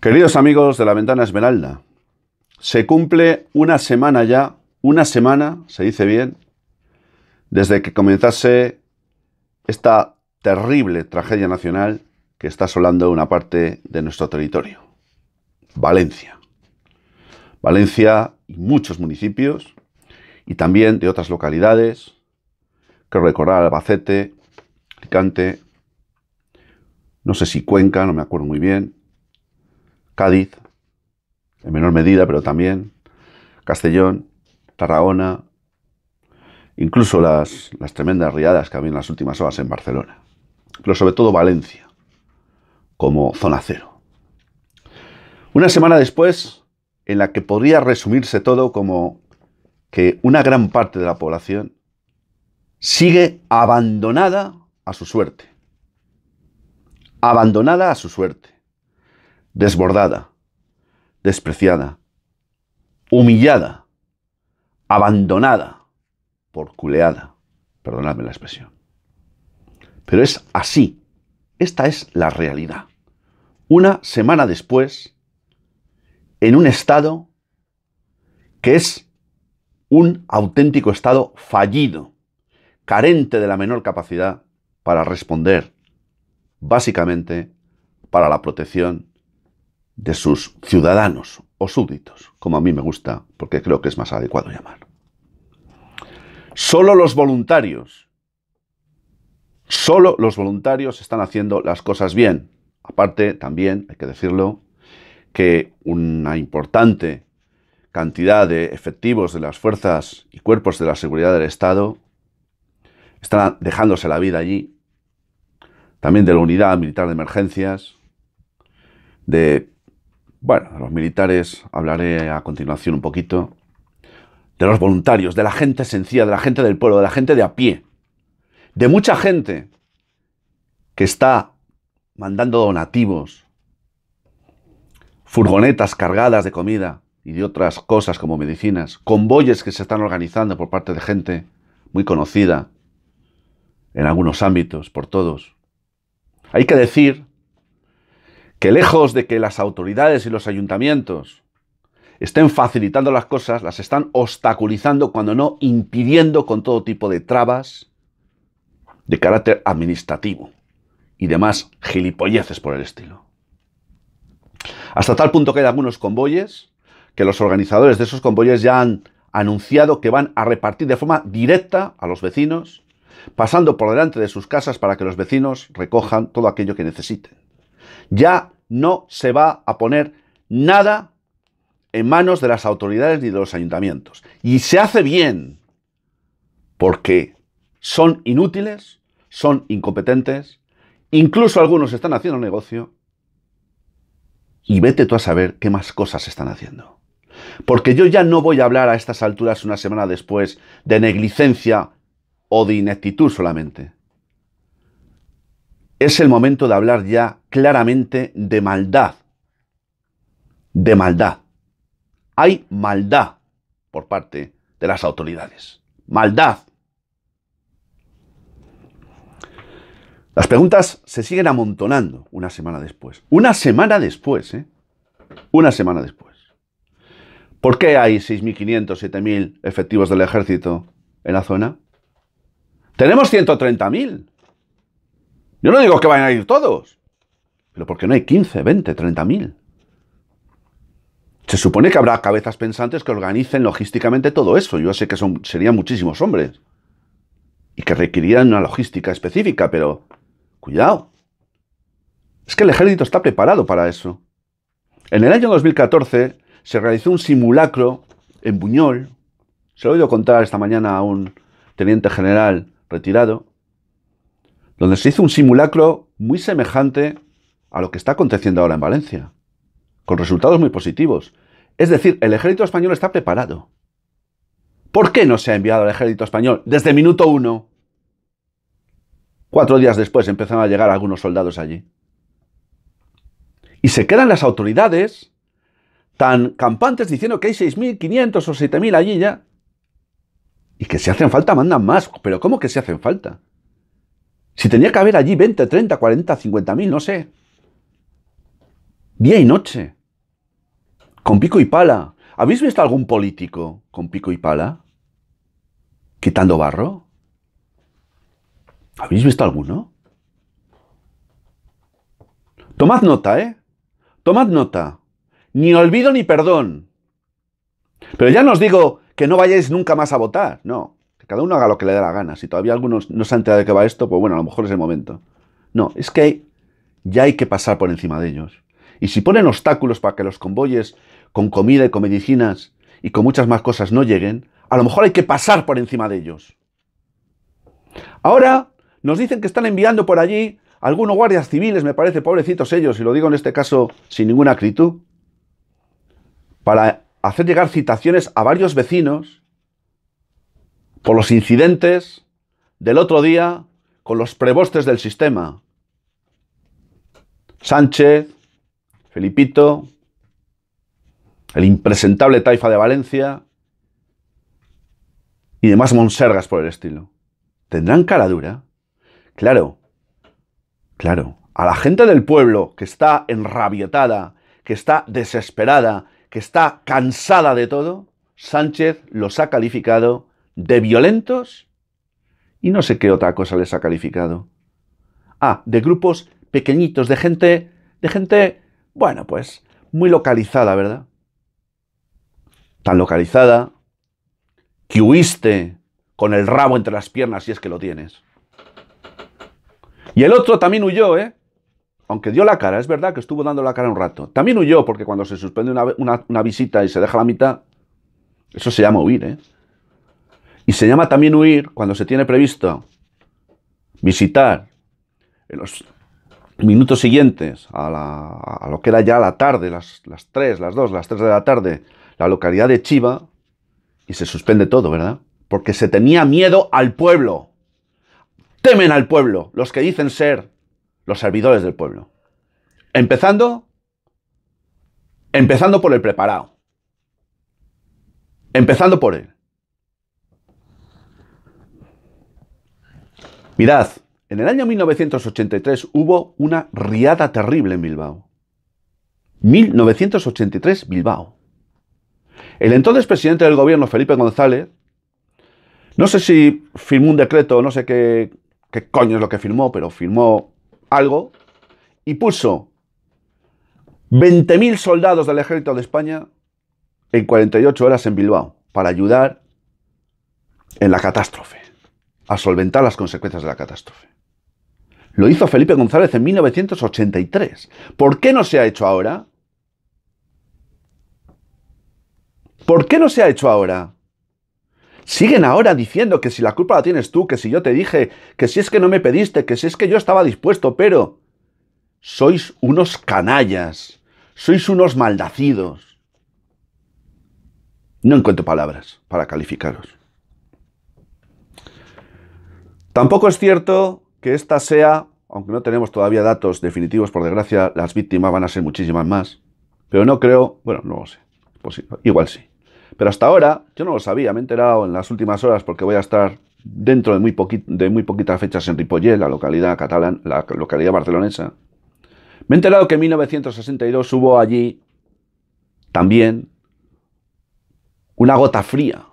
Queridos amigos de la ventana Esmeralda, se cumple una semana ya, una semana, se dice bien, desde que comenzase esta terrible tragedia nacional que está asolando una parte de nuestro territorio, Valencia. Valencia y muchos municipios y también de otras localidades, que recordar Albacete, Alicante, no sé si Cuenca, no me acuerdo muy bien, Cádiz, en menor medida, pero también Castellón, Tarragona, incluso las, tremendas riadas que había en las últimas horas en Barcelona, pero sobre todo Valencia, como zona cero. Una semana después, en la que podría resumirse todo como que una gran parte de la población sigue abandonada a su suerte. Abandonada a su suerte desbordada, despreciada, humillada, abandonada por culeada, perdonadme la expresión. Pero es así, esta es la realidad. Una semana después, en un estado que es un auténtico estado fallido, carente de la menor capacidad para responder, básicamente, para la protección de sus ciudadanos o súbditos, como a mí me gusta, porque creo que es más adecuado llamar. Solo los voluntarios, solo los voluntarios están haciendo las cosas bien. Aparte, también hay que decirlo, que una importante cantidad de efectivos de las fuerzas y cuerpos de la seguridad del Estado están dejándose la vida allí, también de la unidad militar de emergencias, de bueno, de los militares hablaré a continuación un poquito. De los voluntarios, de la gente sencilla, de la gente del pueblo, de la gente de a pie. De mucha gente que está mandando donativos, furgonetas cargadas de comida y de otras cosas como medicinas, convoyes que se están organizando por parte de gente muy conocida en algunos ámbitos por todos. Hay que decir que lejos de que las autoridades y los ayuntamientos estén facilitando las cosas, las están obstaculizando, cuando no impidiendo con todo tipo de trabas de carácter administrativo y demás gilipolleces por el estilo. Hasta tal punto que hay algunos convoyes que los organizadores de esos convoyes ya han anunciado que van a repartir de forma directa a los vecinos, pasando por delante de sus casas para que los vecinos recojan todo aquello que necesiten. Ya no se va a poner nada en manos de las autoridades ni de los ayuntamientos. Y se hace bien, porque son inútiles, son incompetentes, incluso algunos están haciendo negocio, y vete tú a saber qué más cosas están haciendo. Porque yo ya no voy a hablar a estas alturas una semana después de negligencia o de ineptitud solamente es el momento de hablar ya claramente de maldad. De maldad. Hay maldad por parte de las autoridades. Maldad. Las preguntas se siguen amontonando una semana después. Una semana después, ¿eh? Una semana después. ¿Por qué hay 6.500, 7.000 efectivos del ejército en la zona? Tenemos 130.000. Yo no digo que vayan a ir todos, pero porque no hay 15, 20, 30 mil. Se supone que habrá cabezas pensantes que organicen logísticamente todo eso. Yo sé que son, serían muchísimos hombres y que requerirían una logística específica, pero cuidado. Es que el ejército está preparado para eso. En el año 2014 se realizó un simulacro en Buñol. Se lo he oído contar esta mañana a un teniente general retirado, donde se hizo un simulacro muy semejante a lo que está aconteciendo ahora en Valencia, con resultados muy positivos. Es decir, el ejército español está preparado. ¿Por qué no se ha enviado al ejército español desde minuto uno? Cuatro días después empezaron a llegar algunos soldados allí. Y se quedan las autoridades tan campantes diciendo que hay 6.500 o 7.000 allí ya. Y que si hacen falta, mandan más. Pero ¿cómo que si hacen falta? Si tenía que haber allí 20, 30, 40, 50 mil, no sé. Día y noche. Con pico y pala. ¿Habéis visto algún político con pico y pala? Quitando barro. ¿Habéis visto alguno? Tomad nota, ¿eh? Tomad nota. Ni olvido ni perdón. Pero ya no os digo que no vayáis nunca más a votar, no cada uno haga lo que le dé la gana. Si todavía algunos no se han enterado de qué va esto, pues bueno, a lo mejor es el momento. No, es que ya hay que pasar por encima de ellos. Y si ponen obstáculos para que los convoyes con comida y con medicinas y con muchas más cosas no lleguen, a lo mejor hay que pasar por encima de ellos. Ahora nos dicen que están enviando por allí algunos guardias civiles, me parece, pobrecitos ellos, y lo digo en este caso sin ninguna acritud, para hacer llegar citaciones a varios vecinos por los incidentes del otro día con los prebostes del sistema. Sánchez, Felipito, el impresentable Taifa de Valencia y demás monsergas por el estilo. ¿Tendrán cara dura? Claro, claro. A la gente del pueblo que está enrabietada, que está desesperada, que está cansada de todo, Sánchez los ha calificado de violentos y no sé qué otra cosa les ha calificado. Ah, de grupos pequeñitos, de gente, de gente, bueno, pues muy localizada, ¿verdad? Tan localizada que huiste con el rabo entre las piernas si es que lo tienes. Y el otro también huyó, ¿eh? Aunque dio la cara, es verdad que estuvo dando la cara un rato. También huyó porque cuando se suspende una, una visita y se deja la mitad, eso se llama huir, ¿eh? Y se llama también huir cuando se tiene previsto visitar en los minutos siguientes a, lo que era ya la tarde, las, las 3, las 2, las 3 de la tarde, la localidad de Chiva, y se suspende todo, ¿verdad? Porque se tenía miedo al pueblo. Temen al pueblo los que dicen ser los servidores del pueblo. Empezando, empezando por el preparado. Empezando por él. Mirad, en el año 1983 hubo una riada terrible en Bilbao. 1983 Bilbao. El entonces presidente del gobierno, Felipe González, no sé si firmó un decreto, no sé qué, coño es lo que firmó, pero firmó algo y puso 20.000 soldados del ejército de España en 48 horas en Bilbao para ayudar en la catástrofe a solventar las consecuencias de la catástrofe. Lo hizo Felipe González en 1983. ¿Por qué no se ha hecho ahora? ¿Por qué no se ha hecho ahora? Siguen ahora diciendo que si la culpa la tienes tú, que si yo te dije, que si es que no me pediste, que si es que yo estaba dispuesto, pero sois unos canallas, sois unos maldacidos. No encuentro palabras para calificaros. Tampoco es cierto que esta sea, aunque no tenemos todavía datos definitivos, por desgracia, las víctimas van a ser muchísimas más. Pero no creo, bueno, no lo sé. Pues igual sí. Pero hasta ahora, yo no lo sabía, me he enterado en las últimas horas porque voy a estar dentro de muy, de muy poquitas fechas en Ripollé, la localidad catalana, la localidad barcelonesa. Me he enterado que en 1962 hubo allí también una gota fría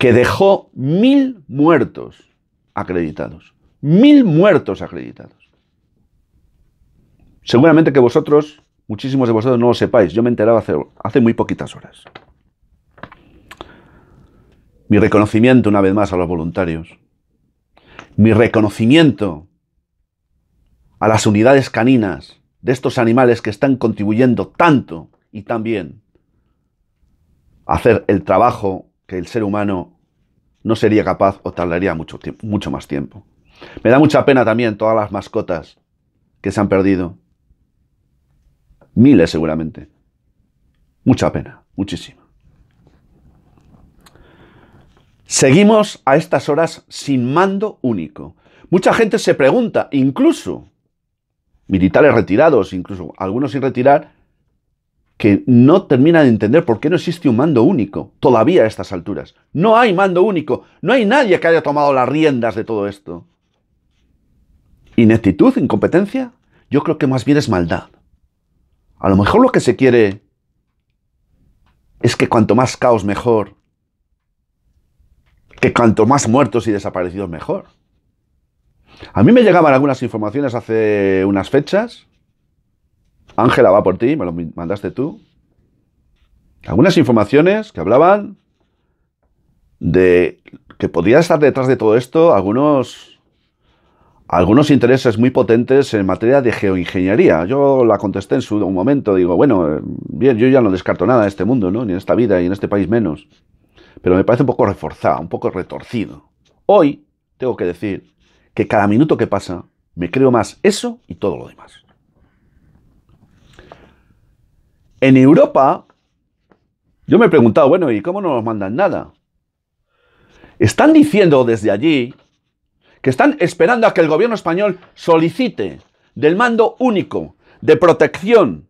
que dejó mil muertos acreditados. Mil muertos acreditados. Seguramente que vosotros, muchísimos de vosotros no lo sepáis. Yo me enteraba hace, hace muy poquitas horas. Mi reconocimiento una vez más a los voluntarios. Mi reconocimiento a las unidades caninas de estos animales que están contribuyendo tanto y tan bien a hacer el trabajo que el ser humano no sería capaz o tardaría mucho, mucho más tiempo. Me da mucha pena también todas las mascotas que se han perdido. Miles seguramente. Mucha pena, muchísima. Seguimos a estas horas sin mando único. Mucha gente se pregunta, incluso militares retirados, incluso algunos sin retirar, que no termina de entender por qué no existe un mando único todavía a estas alturas. No hay mando único, no hay nadie que haya tomado las riendas de todo esto. ¿Ineptitud? ¿Incompetencia? Yo creo que más bien es maldad. A lo mejor lo que se quiere es que cuanto más caos mejor, que cuanto más muertos y desaparecidos mejor. A mí me llegaban algunas informaciones hace unas fechas Ángela va por ti, me lo mandaste tú. Algunas informaciones que hablaban de que podría estar detrás de todo esto algunos, algunos intereses muy potentes en materia de geoingeniería. Yo la contesté en su un momento, digo, bueno, eh, bien, yo ya no descarto nada de este mundo, ¿no? ni en esta vida y en este país menos. Pero me parece un poco reforzado, un poco retorcido. Hoy tengo que decir que cada minuto que pasa me creo más eso y todo lo demás. En Europa, yo me he preguntado, bueno, ¿y cómo no nos mandan nada? Están diciendo desde allí que están esperando a que el gobierno español solicite del mando único de protección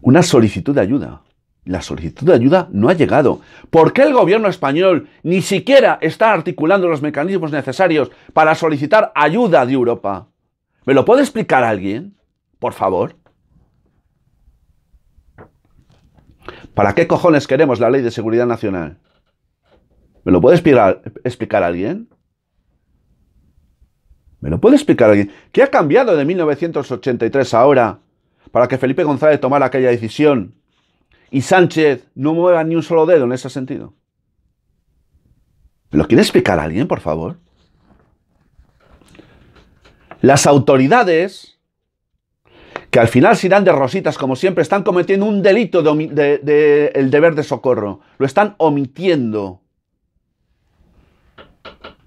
una solicitud de ayuda. La solicitud de ayuda no ha llegado. ¿Por qué el gobierno español ni siquiera está articulando los mecanismos necesarios para solicitar ayuda de Europa? ¿Me lo puede explicar alguien? Por favor. ¿Para qué cojones queremos la ley de seguridad nacional? ¿Me lo puede explicar, explicar alguien? ¿Me lo puede explicar alguien? ¿Qué ha cambiado de 1983 ahora para que Felipe González tomara aquella decisión y Sánchez no mueva ni un solo dedo en ese sentido? ¿Me lo quiere explicar alguien, por favor? Las autoridades que al final se dan de rositas, como siempre, están cometiendo un delito del de, deber de socorro. Lo están omitiendo.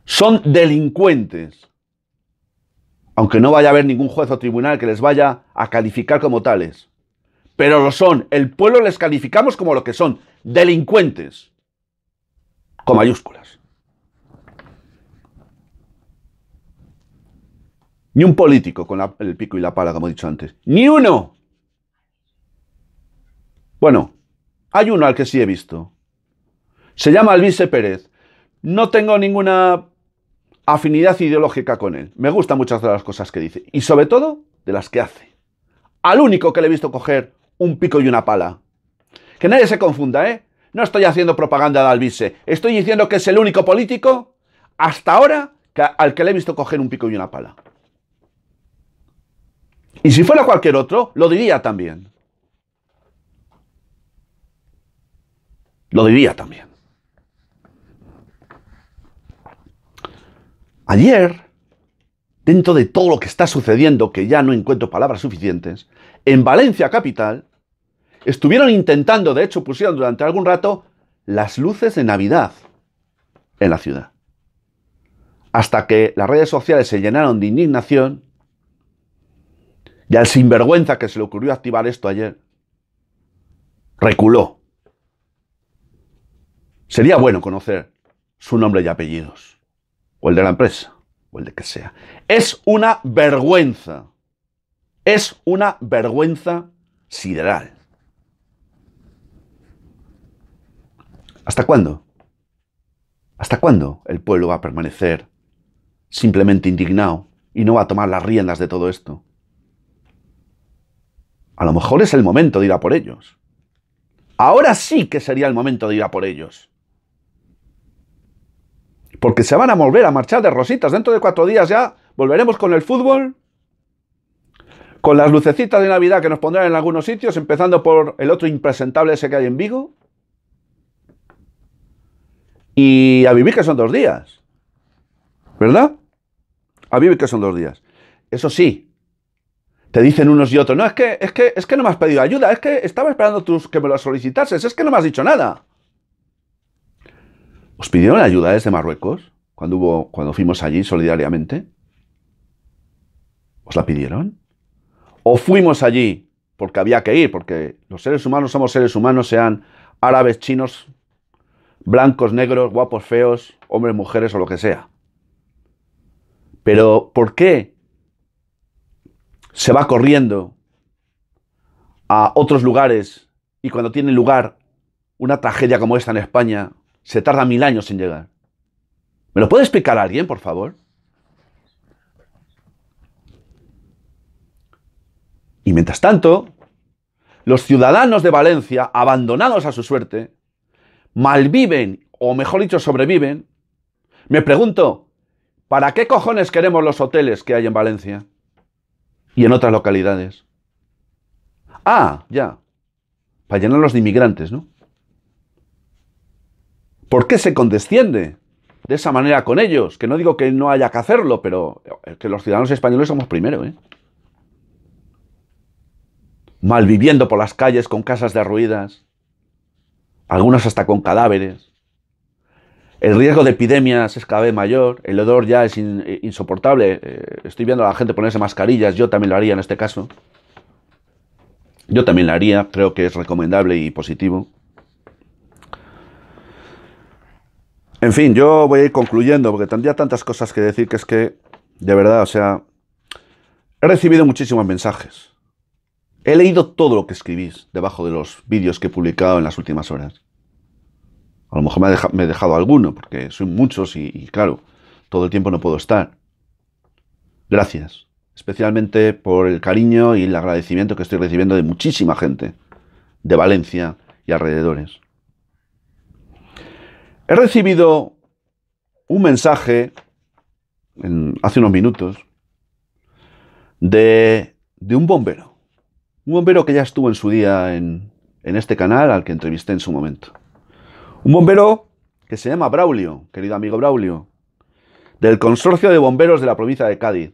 Son delincuentes. Aunque no vaya a haber ningún juez o tribunal que les vaya a calificar como tales. Pero lo son. El pueblo les calificamos como lo que son. Delincuentes. Con mayúsculas. Ni un político con el pico y la pala, como he dicho antes. Ni uno. Bueno, hay uno al que sí he visto. Se llama Alvise Pérez. No tengo ninguna afinidad ideológica con él. Me gustan muchas de las cosas que dice. Y sobre todo, de las que hace. Al único que le he visto coger un pico y una pala. Que nadie se confunda, ¿eh? No estoy haciendo propaganda de Alvise. Estoy diciendo que es el único político hasta ahora al que le he visto coger un pico y una pala. Y si fuera cualquier otro, lo diría también. Lo diría también. Ayer, dentro de todo lo que está sucediendo, que ya no encuentro palabras suficientes, en Valencia Capital estuvieron intentando, de hecho pusieron durante algún rato, las luces de Navidad en la ciudad. Hasta que las redes sociales se llenaron de indignación y al sinvergüenza que se le ocurrió activar esto ayer, reculó. Sería bueno conocer su nombre y apellidos, o el de la empresa, o el de que sea. Es una vergüenza. Es una vergüenza sideral. ¿Hasta cuándo? ¿Hasta cuándo el pueblo va a permanecer simplemente indignado y no va a tomar las riendas de todo esto? a lo mejor es el momento de ir a por ellos. Ahora sí que sería el momento de ir a por ellos. Porque se van a volver a marchar de rositas. Dentro de cuatro días ya volveremos con el fútbol, con las lucecitas de Navidad que nos pondrán en algunos sitios, empezando por el otro impresentable ese que hay en Vigo. Y a vivir que son dos días. ¿Verdad? A vivir que son dos días. Eso sí, te dicen unos y otros, no, es que, es que, es que no me has pedido ayuda, es que estaba esperando tus, que me lo solicitases, es que no me has dicho nada. ¿Os pidieron ayuda desde Marruecos cuando, hubo, cuando fuimos allí solidariamente? ¿Os la pidieron? ¿O fuimos allí porque había que ir? Porque los seres humanos somos seres humanos, sean árabes, chinos, blancos, negros, guapos, feos, hombres, mujeres o lo que sea. Pero ¿por qué se va corriendo a otros lugares y cuando tiene lugar una tragedia como esta en España, se tarda mil años en llegar. ¿Me lo puede explicar alguien, por favor? Y mientras tanto, los ciudadanos de Valencia, abandonados a su suerte, malviven, o mejor dicho, sobreviven. Me pregunto, ¿para qué cojones queremos los hoteles que hay en Valencia? y en otras localidades. Ah, ya, para llenarlos de inmigrantes, ¿no? ¿Por qué se condesciende de esa manera con ellos? Que no digo que no haya que hacerlo, pero que los ciudadanos españoles somos primero, ¿eh? Malviviendo por las calles con casas derruidas, Algunas hasta con cadáveres. El riesgo de epidemias es cada vez mayor, el olor ya es eh, insoportable. Eh, estoy viendo a la gente ponerse mascarillas, yo también lo haría en este caso. Yo también lo haría, creo que es recomendable y positivo. En fin, yo voy a ir concluyendo porque tendría tantas cosas que decir que es que, de verdad, o sea, he recibido muchísimos mensajes. He leído todo lo que escribís debajo de los vídeos que he publicado en las últimas horas. A lo mejor me, he dejado alguno, porque son muchos y, claro, todo el tiempo no puedo estar. Gracias, especialmente por el cariño y el agradecimiento que estoy recibiendo de muchísima gente de Valencia y alrededores. He recibido un mensaje hace unos minutos de, un bombero. Un bombero que ya estuvo en su día en este canal al que entrevisté en su momento. Un bombero que se llama Braulio, querido amigo Braulio, del Consorcio de Bomberos de la provincia de Cádiz,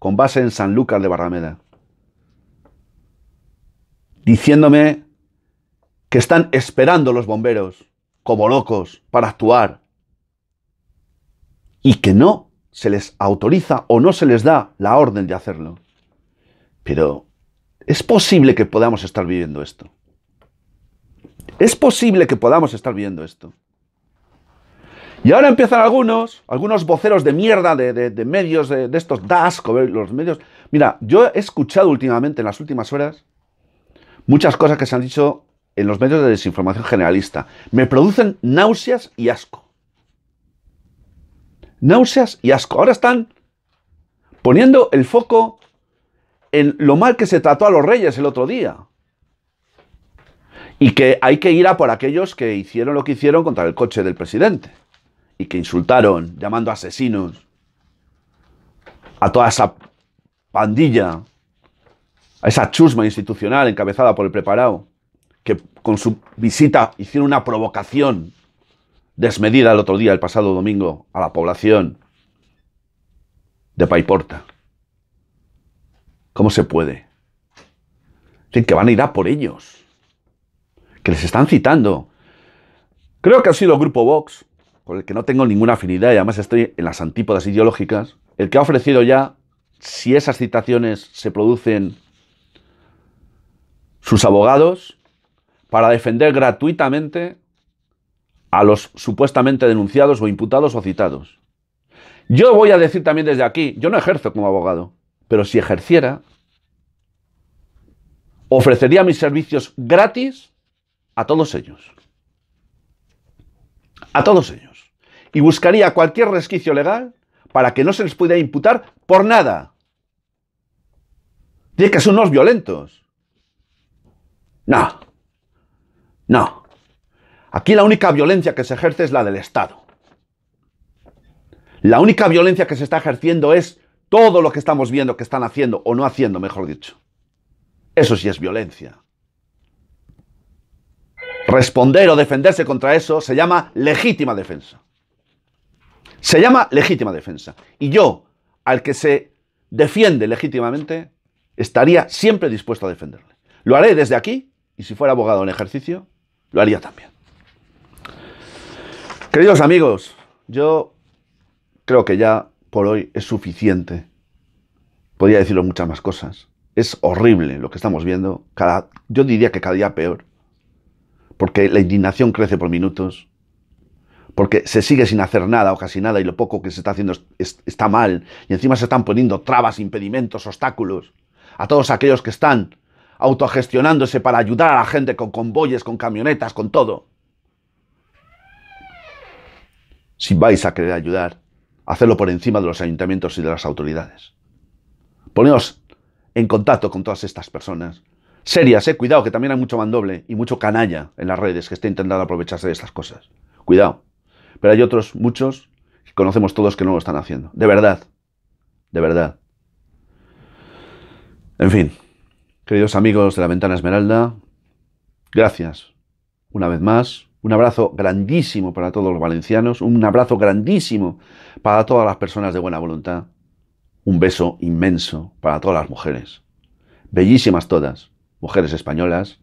con base en San Lucas de Barrameda, diciéndome que están esperando los bomberos, como locos, para actuar, y que no se les autoriza o no se les da la orden de hacerlo. Pero es posible que podamos estar viviendo esto. Es posible que podamos estar viendo esto. Y ahora empiezan algunos, algunos voceros de mierda de, medios, de, estos da los medios. Mira, yo he escuchado últimamente, en las últimas horas, muchas cosas que se han dicho en los medios de desinformación generalista. Me producen náuseas y asco. Náuseas y asco. Ahora están poniendo el foco en lo mal que se trató a los reyes el otro día. Y que hay que ir a por aquellos que hicieron lo que hicieron contra el coche del presidente. Y que insultaron, llamando asesinos a toda esa pandilla, a esa chusma institucional encabezada por el preparado, que con su visita hicieron una provocación desmedida el otro día, el pasado domingo, a la población de Paiporta. ¿Cómo se puede? Dicen que van a ir a por ellos que les están citando. Creo que ha sido el Grupo Vox, con el que no tengo ninguna afinidad y además estoy en las antípodas ideológicas, el que ha ofrecido ya, si esas citaciones se producen sus abogados, para defender gratuitamente a los supuestamente denunciados o imputados o citados. Yo voy a decir también desde aquí, yo no ejerzo como abogado, pero si ejerciera, ofrecería mis servicios gratis a todos ellos. A todos ellos. Y buscaría cualquier resquicio legal para que no se les pueda imputar por nada. Dice que son unos violentos. No. No. Aquí la única violencia que se ejerce es la del Estado. La única violencia que se está ejerciendo es todo lo que estamos viendo que están haciendo o no haciendo, mejor dicho. Eso sí es violencia responder o defenderse contra eso se llama legítima defensa. Se llama legítima defensa. Y yo, al que se defiende legítimamente, estaría siempre dispuesto a defenderle. Lo haré desde aquí y si fuera abogado en ejercicio, lo haría también. Queridos amigos, yo creo que ya por hoy es suficiente. Podría decirlo muchas más cosas. Es horrible lo que estamos viendo. Cada, yo diría que cada día peor porque la indignación crece por minutos, porque se sigue sin hacer nada o casi nada y lo poco que se está haciendo está mal y encima se están poniendo trabas, impedimentos, obstáculos a todos aquellos que están autogestionándose para ayudar a la gente con convoyes, con camionetas, con todo. Si vais a querer ayudar, hacedlo por encima de los ayuntamientos y de las autoridades. Poneos en contacto con todas estas personas serias, eh, cuidado, que también hay mucho mandoble y mucho canalla en las redes que está intentando aprovecharse de estas cosas. Cuidado. Pero hay otros, muchos, que conocemos todos que no lo están haciendo. De verdad. De verdad. En fin, queridos amigos de la Ventana Esmeralda, gracias una vez más. Un abrazo grandísimo para todos los valencianos, un abrazo grandísimo para todas las personas de buena voluntad, un beso inmenso para todas las mujeres. Bellísimas todas mujeres españolas,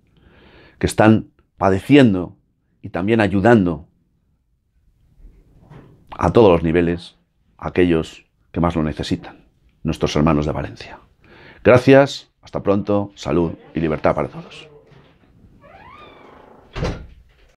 que están padeciendo y también ayudando a todos los niveles a aquellos que más lo necesitan, nuestros hermanos de Valencia. Gracias, hasta pronto, salud y libertad para todos.